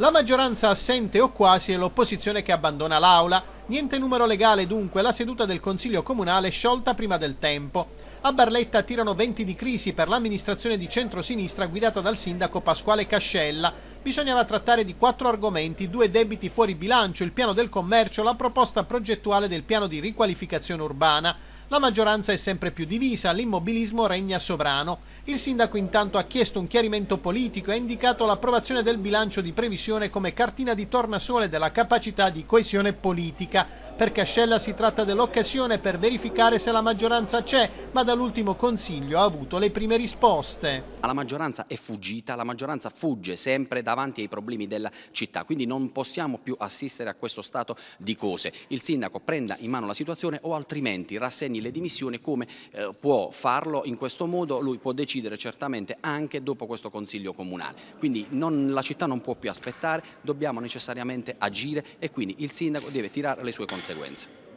la maggioranza assente o quasi e l'opposizione che abbandona l'aula. Niente numero legale dunque, la seduta del Consiglio Comunale è sciolta prima del tempo. A Barletta tirano venti di crisi per l'amministrazione di centrosinistra guidata dal sindaco Pasquale Cascella. Bisognava trattare di quattro argomenti, due debiti fuori bilancio, il piano del commercio, la proposta progettuale del piano di riqualificazione urbana. La maggioranza è sempre più divisa, l'immobilismo regna sovrano. Il sindaco intanto ha chiesto un chiarimento politico e ha indicato l'approvazione del bilancio di previsione come cartina di tornasole della capacità di coesione politica. Per Cascella si tratta dell'occasione per verificare se la maggioranza c'è, ma dall'ultimo Consiglio ha avuto le prime risposte. La maggioranza è fuggita, la maggioranza fugge sempre davanti ai problemi della città, quindi non possiamo più assistere a questo stato di cose. Il sindaco prenda in mano la situazione o altrimenti rassegni le dimissioni, come eh, può farlo in questo modo, lui può decidere certamente anche dopo questo Consiglio Comunale. Quindi non, la città non può più aspettare, dobbiamo necessariamente agire e quindi il Sindaco deve tirare le sue conseguenze.